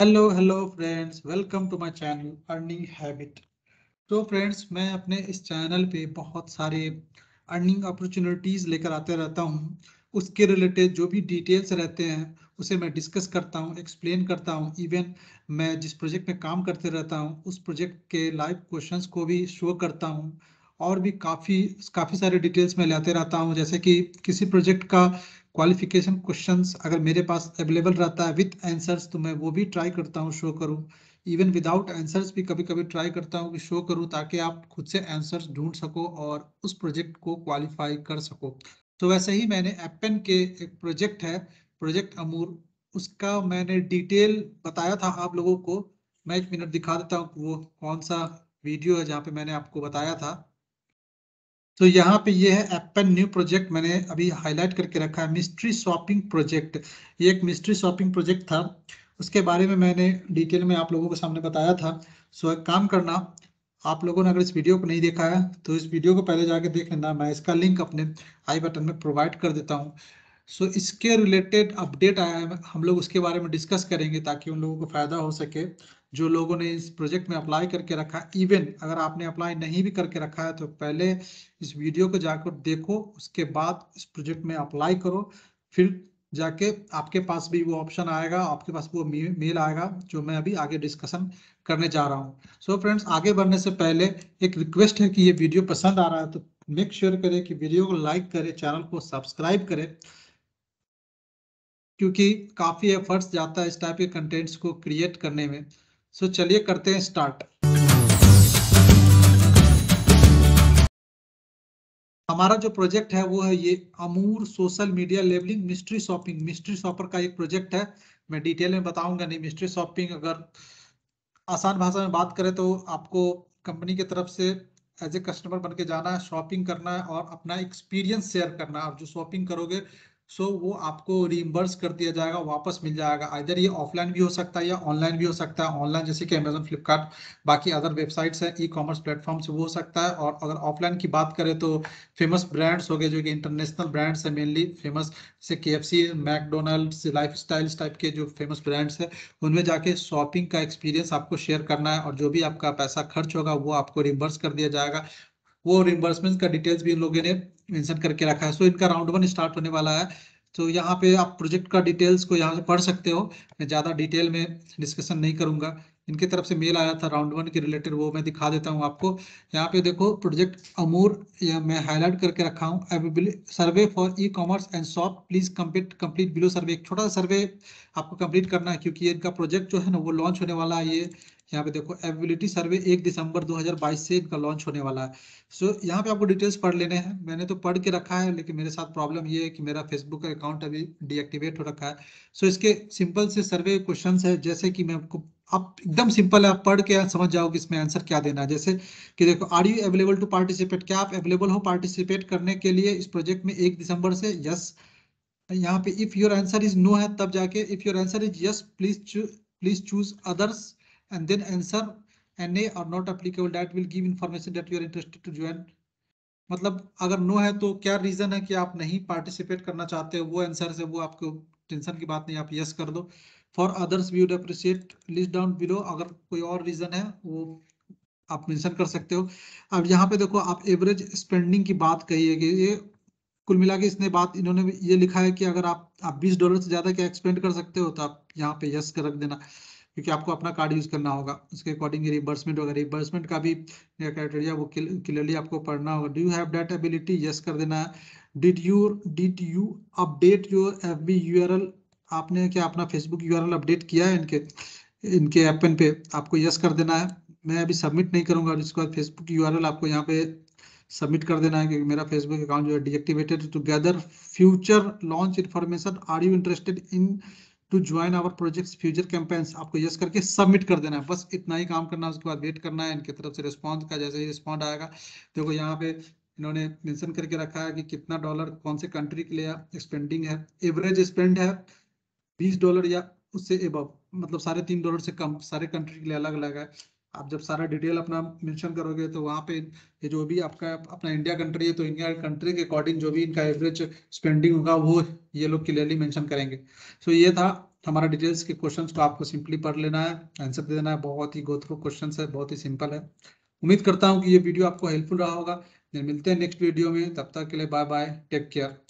hello hello friends welcome to my channel earning habit तो friends मैं अपने इस चैनल पे बहुत सारे अर्निंग अपॉर्चुनिटीज़ लेकर आते रहता हूँ उसके रिलेटेड जो भी डिटेल्स रहते हैं उसे मैं डिस्कस करता हूँ एक्सप्लेन करता हूँ इवन मैं जिस प्रोजेक्ट में काम करते रहता हूँ उस प्रोजेक्ट के लाइव क्वेश्चन को भी शो करता हूँ और भी काफ़ी काफ़ी सारे डिटेल्स मैं लेते रहता हूँ जैसे कि किसी प्रोजेक्ट का क्वालिफिकेशन क्वेश्चंस अगर मेरे पास अवेलेबल रहता है विथ आंसर्स तो मैं वो भी ट्राई करता हूँ शो करूँ इवन विदाउट आंसर्स भी कभी कभी ट्राई करता हूँ कि शो करूँ ताकि आप खुद से आंसर्स ढूंढ सको और उस प्रोजेक्ट को क्वालिफाई कर सको तो वैसे ही मैंने एप्पन के एक प्रोजेक्ट है प्रोजेक्ट अमूर उसका मैंने डिटेल बताया था आप लोगों को मैं एक मिनट दिखा देता हूँ वो कौन सा वीडियो है जहाँ पे मैंने आपको बताया था तो यहाँ पे ये है एप्पन न्यू प्रोजेक्ट मैंने अभी हाईलाइट करके रखा है मिस्ट्री शॉपिंग प्रोजेक्ट ये एक मिस्ट्री शॉपिंग प्रोजेक्ट था उसके बारे में मैंने डिटेल में आप लोगों के सामने बताया था सो एक काम करना आप लोगों ने अगर इस वीडियो को नहीं देखा है तो इस वीडियो को पहले जाके देख लेना मैं इसका लिंक अपने आई बटन में प्रोवाइड कर देता हूँ सो so, इसके रिलेटेड अपडेट आया है हम लोग उसके बारे में डिस्कस करेंगे ताकि उन लोगों को फ़ायदा हो सके जो लोगों ने इस प्रोजेक्ट में अप्लाई करके रखा इवन अगर आपने अप्लाई नहीं भी करके रखा है तो पहले इस वीडियो को जाकर देखो उसके बाद इस प्रोजेक्ट में अप्लाई करो फिर जाके आपके पास भी वो ऑप्शन आएगा आपके पास वो मेल आएगा जो मैं अभी आगे डिस्कशन करने जा रहा हूँ सो फ्रेंड्स आगे बढ़ने से पहले एक रिक्वेस्ट है कि ये वीडियो पसंद आ रहा है तो मेक श्योर sure करें कि वीडियो को लाइक करें चैनल को सब्सक्राइब करें क्योंकि काफ़ी एफर्ट्स जाता है इस टाइप के कंटेंट्स को क्रिएट करने में सो चलिए करते हैं स्टार्ट हमारा जो प्रोजेक्ट है वो है ये अमूर social media labelling mystery shopping mystery shopper का एक प्रोजेक्ट है मैं डिटेल में बताऊंगा नहीं मिस्ट्री शॉपिंग अगर आसान भाषा में बात करें तो आपको कंपनी की तरफ से एज ए कस्टमर बन के जाना है शॉपिंग करना है और अपना एक्सपीरियंस शेयर करना है आप जो शॉपिंग करोगे सो so, वो आपको रिमबर्स कर दिया जाएगा वापस मिल जाएगा इधर ये ऑफलाइन भी हो सकता है या ऑनलाइन भी हो सकता है ऑनलाइन जैसे कि अमेजोन फ्लिपकार्ट बाकी अदर वेबसाइट्स हैं ई कॉमर्स प्लेटफॉर्म से वो हो सकता है और अगर ऑफलाइन की बात करें तो फेमस ब्रांड्स हो गए जो कि इंटरनेशनल ब्रांड्स हैं मेनली फेमस जैसे K F C McDonald's lifestyles type के जो फेमस ब्रांड्स है उनमें जाके शॉपिंग का एक्सपीरियंस आपको शेयर करना है और जो भी आपका पैसा खर्च होगा वो आपको रिमबर्स कर दिया जाएगा वो रिमबर्समेंट का डिटेल्स भी इन लोगों ने मेंशन करके रखा है सो so, इनका राउंड वन स्टार्ट होने वाला है तो यहाँ पे आप प्रोजेक्ट का डिटेल्स को यहाँ से पढ़ सकते हो मैं ज़्यादा डिटेल में डिस्कशन नहीं करूंगा इनकी तरफ से मेल आया था राउंड वन के रिलेटेड वो मैं दिखा देता हूँ आपको यहाँ पे देखो प्रोजेक्ट अमूर मैं हाईलाइट करके रखा हूँ survey for e commerce and shop please complete complete below survey एक छोटा सर्वे आपको कम्प्लीट करना है क्योंकि इनका प्रोजेक्ट जो है ना वो लॉन्च होने वाला है ये यहाँ पे देखो एबिलिटी सर्वे एक दिसंबर 2022 से इनका लॉन्च होने वाला है सो so, यहाँ पे आपको डिटेल्स पढ़ लेने हैं मैंने तो पढ़ के रखा है लेकिन मेरे साथ प्रॉब्लम ये है कि मेरा फेसबुक का अकाउंट अभी डीएक्टिवेट हो रखा है सो so, इसके सिंपल से सर्वे क्वेश्चन है जैसे कि मैं आपको आप एकदम सिंपल है आप पढ़ के समझ जाओ कि इसमें आंसर क्या देना है जैसे कि देखो are you available to participate क्या आप अवेलेबल हो पार्टिसिपेट करने के लिए इस प्रोजेक्ट में एक दिसंबर से यस यहाँ पे if your answer is no है तब जाके if your answer is yes please please choose others and then answer NA or not applicable that will give information that you are interested to join मतलब अगर no है तो क्या reason है कि आप नहीं पार्टिसिपेट करना चाहते हो वो आंसर है वो आपको टेंशन की बात नहीं आप यस कर दो for others we would appreciate list down below अगर कोई और रीजन है वो आप मेंशन कर सकते हो अब यहाँ पे देखो आप एवरेज स्पेंडिंग की बात कही है कि ये कुल मिला के इसने बात इन्होंने ये लिखा है कि अगर आप आप 20 डॉलर से ज़्यादा क्या एक्सपेंड कर सकते हो तो आप यहाँ पे यस कर रख देना क्योंकि आपको अपना कार्ड यूज करना होगा उसके अकॉर्डिंग रिबर्समेंट वगैरह रिबर्समेंट का भी क्राइटेरिया वो क्लियरली आपको पढ़ना होगा do you have that ability yes कर देना है did you did you update your F B U आपने क्या अपना फेसबुक यू अपडेट किया है इनके इनके ऐपन पे आपको यस कर देना है मैं अभी सबमिट नहीं करूंगा इसके बाद फेसबुक यू आपको यहाँ पे सबमिट कर देना है क्योंकि मेरा फेसबुक अकाउंट जो है deactivated to gather future launch information are you interested in to join our project future campaigns आपको यस करके सबमिट कर देना है बस इतना ही काम करना है उसके बाद वेट करना है इनकी तरफ से रिस्पॉन्स का जैसे ही रिस्पॉन्ड आएगा देखो यहाँ पे इन्होंने मेंशन करके रखा है कि कितना डॉलर कौन से कंट्री के लिए एक्सपेंडिंग है एवरेज स्पेंड है बीस डॉलर या उससे अब मतलब साढ़े तीन डॉलर से कम सारे कंट्री के लिए अलग अलग है आप जब सारा डिटेल अपना मेंशन करोगे तो वहाँ पे ये जो भी आपका अपना इंडिया कंट्री है तो इंडिया कंट्री के अकॉर्डिंग जो भी इनका एवरेज स्पेंडिंग होगा वो ये लोग क्लियरली मेंशन करेंगे सो so, ये था हमारा डिटेल्स के क्वेश्चंस को तो आपको सिंपली पढ़ लेना है आंसर दे देना है बहुत ही गो क्वेश्चन है बहुत ही सिंपल है उम्मीद करता हूँ कि ये वीडियो आपको हेल्पफुल रहा होगा मिलते हैं नेक्स्ट वीडियो में तब तक के लिए बाय बाय टेक केयर